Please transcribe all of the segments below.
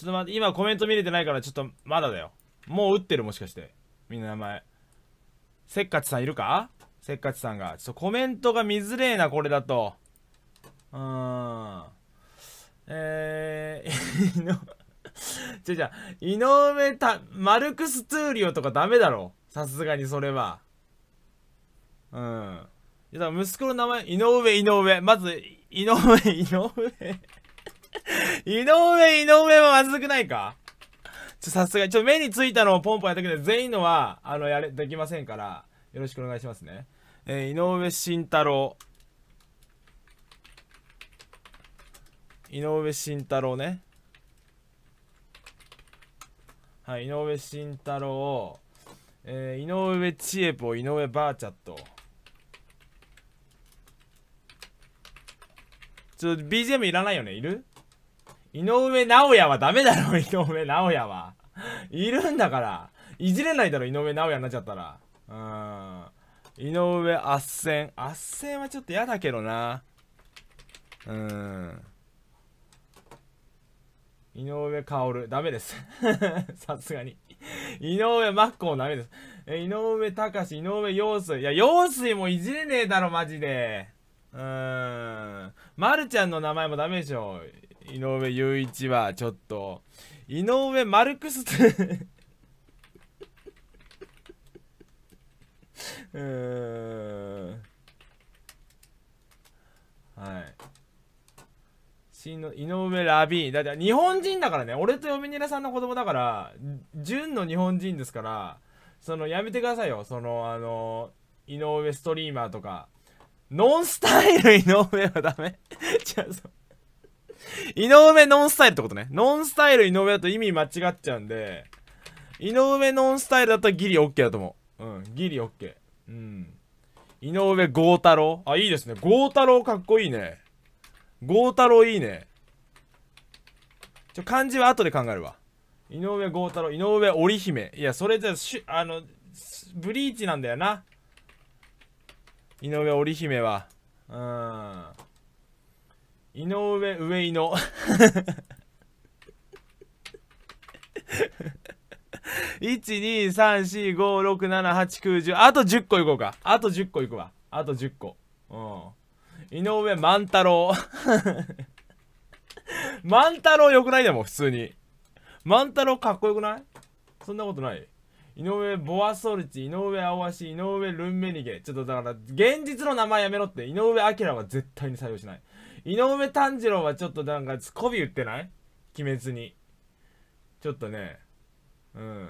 ちょっと待って、今コメント見れてないから、ちょっとまだだよ。もう打ってる、もしかして。みんな名前。せっかちさんいるかせっかちさんが。ちょっとコメントが見づれえな、これだと。うーん。えー、いの、じゃじゃ井上た、マルクス・トゥーリオとかダメだろ。さすがにそれは。うん。いや、だから息子の名前、井上、井上。まず、井上、井上。井上、井上はまずくないかちょ、さすがに、ちょ、目についたのをポンポンやったけど、全員のは、あの、やれ、できませんから、よろしくお願いしますね。えー、井上慎太郎。井上慎太郎ね。はい、井上慎太郎。えー、井上千恵子、井上バーチャット。ちょ、BGM いらないよねいる井上直也はダメだろ、井上直也は。いるんだから。いじれないだろ、井上直也になっちゃったら。うーん。井上あっせん。あっせんはちょっと嫌だけどな。うーん。井上薫、ダメです。さすがに。井上真っ向ダメです。え、井上隆、井上陽水。いや、陽水もいじれねえだろ、マジで。うーん。まるちゃんの名前もダメでしょ。井上雄一はちょっと井上マルクス うんはい井上ラビーだって日本人だからね俺と読みにらさんの子供だから純の日本人ですからそのやめてくださいよそのあの井上ストリーマーとかノンスタイル井上はダメ じゃあそう井上ノンスタイルってことね。ノンスタイル井上だと意味間違っちゃうんで、井上ノンスタイルだったらギリオッケーだと思う。うん、ギリオッケー。うん。井上豪太郎あ、いいですね。豪太郎かっこいいね。豪太郎いいね。ちょ、漢字は後で考えるわ。井上豪太郎、井上織姫。いや、それじゃ、しあの、ブリーチなんだよな。井上織姫は。うん。井上上井の12345678910あと10個いこうかあと10個いくわあと10個うん井上万太郎 万太郎よくないでも普通に万太郎かっこよくないそんなことない井上ボアソルチ、井上青足、井上ルンメニゲ。ちょっとだから、現実の名前やめろって。井上明は絶対に採用しない。井上炭治郎はちょっとなんか、ツッコミ言ってない鬼滅に。ちょっとね、うん。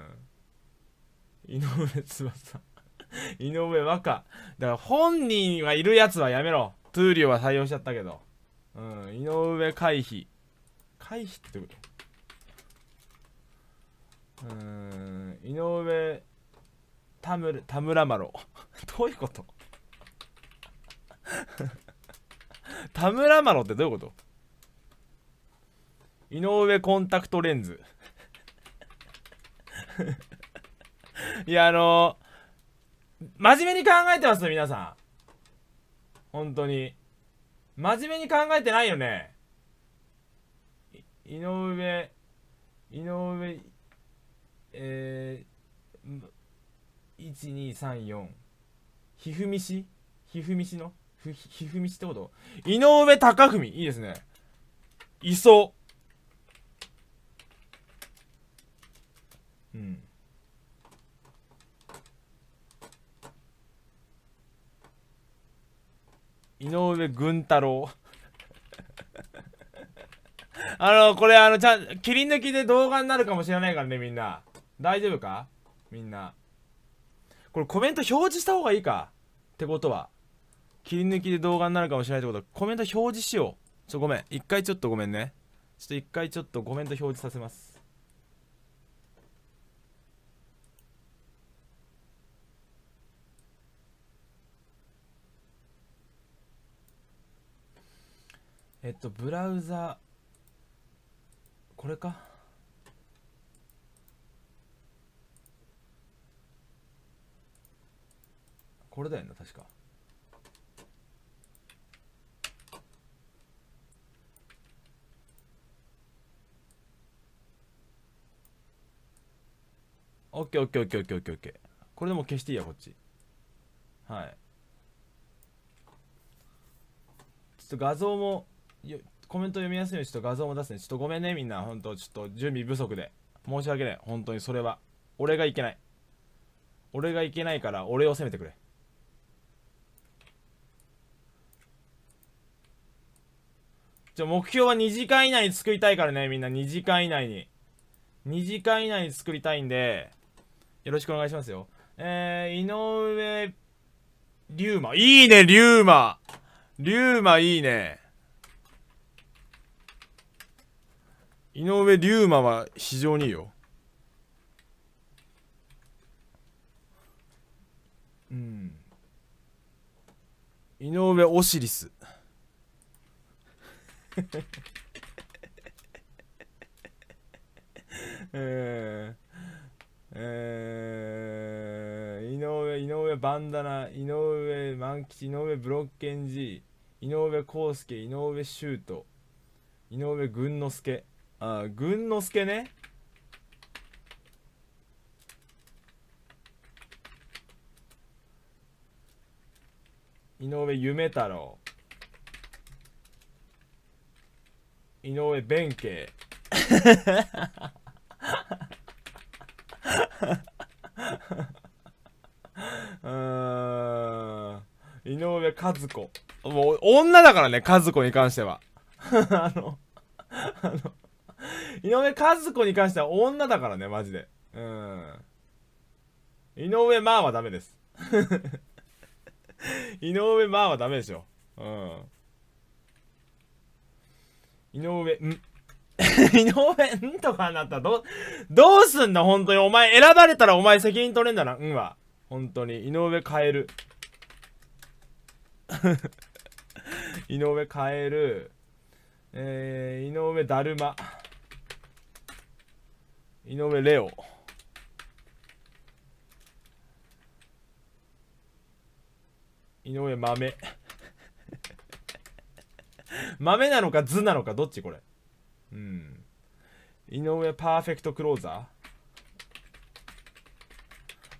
井上翼。井上和歌だから本人がいるやつはやめろ。トゥーリオは採用しちゃったけど。うん、井上回避。回避ってことうん、井上、田村、田村麻呂。どういうこと田村麻呂ってどういうこと井上コンタクトレンズ いやあのー、真面目に考えてます皆さん本当に真面目に考えてないよね井上井上えー、1234ひふみしひふみしのふ、ひふみちってこと井上貴文。いいですね。いそう。ん。井上軍太郎 あの、これあの、ちゃん、切り抜きで動画になるかもしれないからね、みんな。大丈夫かみんな。これコメント表示した方がいいかってことは。切り抜きで動画になるかもしれないってことはコメント表示しようちょごめん一回ちょっとごめんねちょっと一回ちょっとコメント表示させますえっとブラウザこれかこれだよな確かオッケーオッケーオッケーオッケーオッケーこれでも消していいやこっちはいちょっと画像もコメント読みやすいようにちょっと画像も出すねちょっとごめんねみんな本当ちょっと準備不足で申し訳ない本当にそれは俺がいけない俺がいけないから俺を責めてくれじゃ目標は2時間以内に作りたいからねみんな2時間以内に2時間以内に作りたいんでよろしくお願いしますよ。えー、井上、龍馬。いいね、龍馬。龍馬いいね。井上龍馬は非常にいいよ。うん。井上オシリス。えーえー、井上、井上バンダナ、井上万吉、井上ブロッケンジー、井上康介、井上シュート、井上軍之助。あ、軍之助ね。井上夢太郎。井上弁慶。和子。もう、女だからね、和子に関しては。あの、あの、井上和子に関しては女だからね、マジで。うん。井上まあはダメです。井上まあはダメでしょ。うん。井上、ん 井上、んとかになったらど、どうすんだ本当に。お前、選ばれたらお前責任取れんだな。うんは。本当に。井上変える。井上カエル、えー、井上だるま、井上レオ、井上豆。豆なのか図なのかどっちこれ。うん。井上パーフェクトクローザー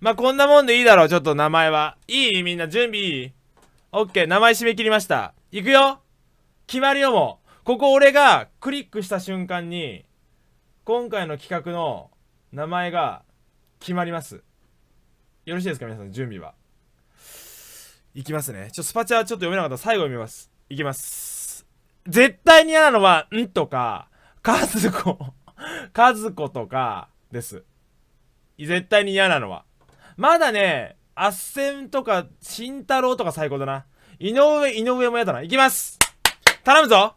まあ、こんなもんでいいだろう、ちょっと名前は。いいみんな準備いいオッケー、名前締め切りました。行くよ決まるよもう。ここ俺がクリックした瞬間に、今回の企画の名前が決まります。よろしいですか皆さん、準備は。いきますね。ちょ、スパチャちょっと読めなかった最後読みます。いきます。絶対に嫌なのは、んとか、かずこ、かずことか、です。絶対に嫌なのは。まだね、あっせんとか、慎太郎とか最高だな。井上、井上もやだな。いきます頼むぞ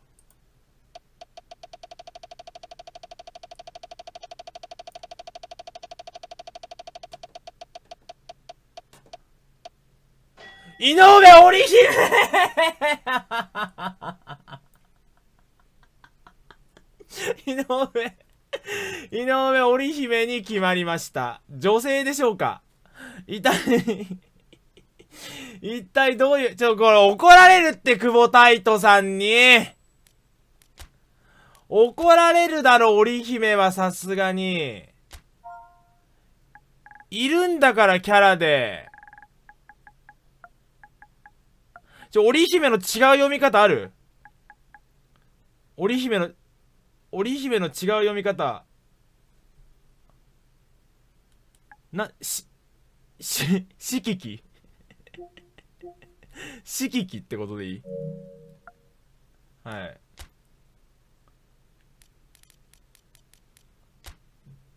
井上織姫井上井上織姫に決まりました。女性でしょうか一体一体どういう、ちょ、これ怒られるって、久保イ斗さんに。怒られるだろ、織姫はさすがに。いるんだから、キャラで。ちょ、織姫の違う読み方ある織姫の、織姫の違う読み方。な、し、し、しききしききってことでいいはい。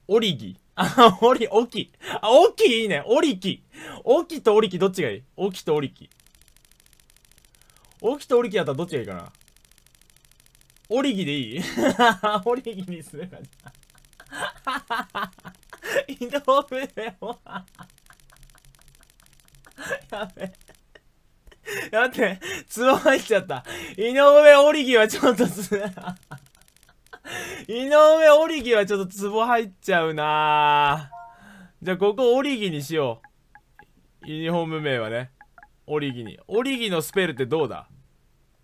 おりぎ。あ、おり、おき。あ、おきいいね。おりき。おきとおりきどっちがいいおきとおりき。おきとおりきだったらどっちがいいかなおりぎでいい おりぎにするか。はははは。移動不明は。やべ。やって、ツボ入っちゃった。井上オリギはちょっとつ、井上オリギはちょっとツボ入っちゃうなじゃあここオリギにしよう。ユニフォーム名はね。オリギに。オリギのスペルってどうだ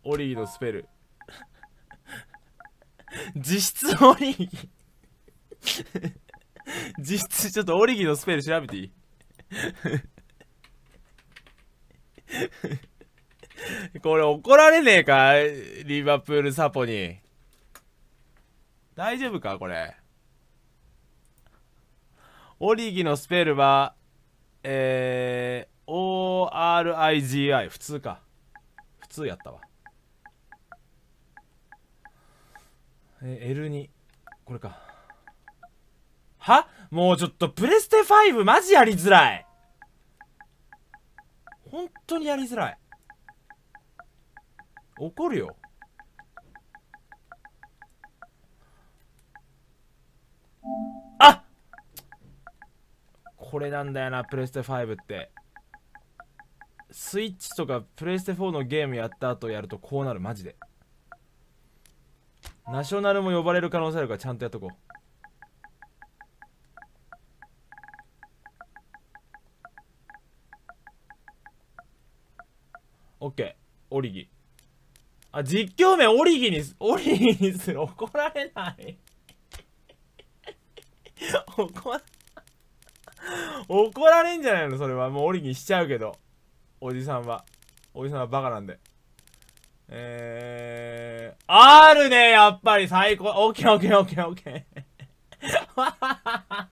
オリギのスペル。実質オリギ実質ちょっとオリギのスペル調べていい これ怒られねえかリバプールサポに。大丈夫かこれ。オリギのスペルは、えー、ORIGI。普通か。普通やったわ。え、L2。これか。はもうちょっとプレステ5マジやりづらい。本当にやりづらい怒るよあこれなんだよなプレステ5ってスイッチとかプレステ4のゲームやった後やるとこうなるマジでナショナルも呼ばれる可能性あるからちゃんとやっとこうオリギ。あ、実況名オリギにす、オリギにする。怒られない。怒、怒られんじゃないのそれは。もうオリギしちゃうけど。おじさんは。おじさんはバカなんで。えー、R ね、やっぱり最高。オッケーオッケーオッケーオッケー。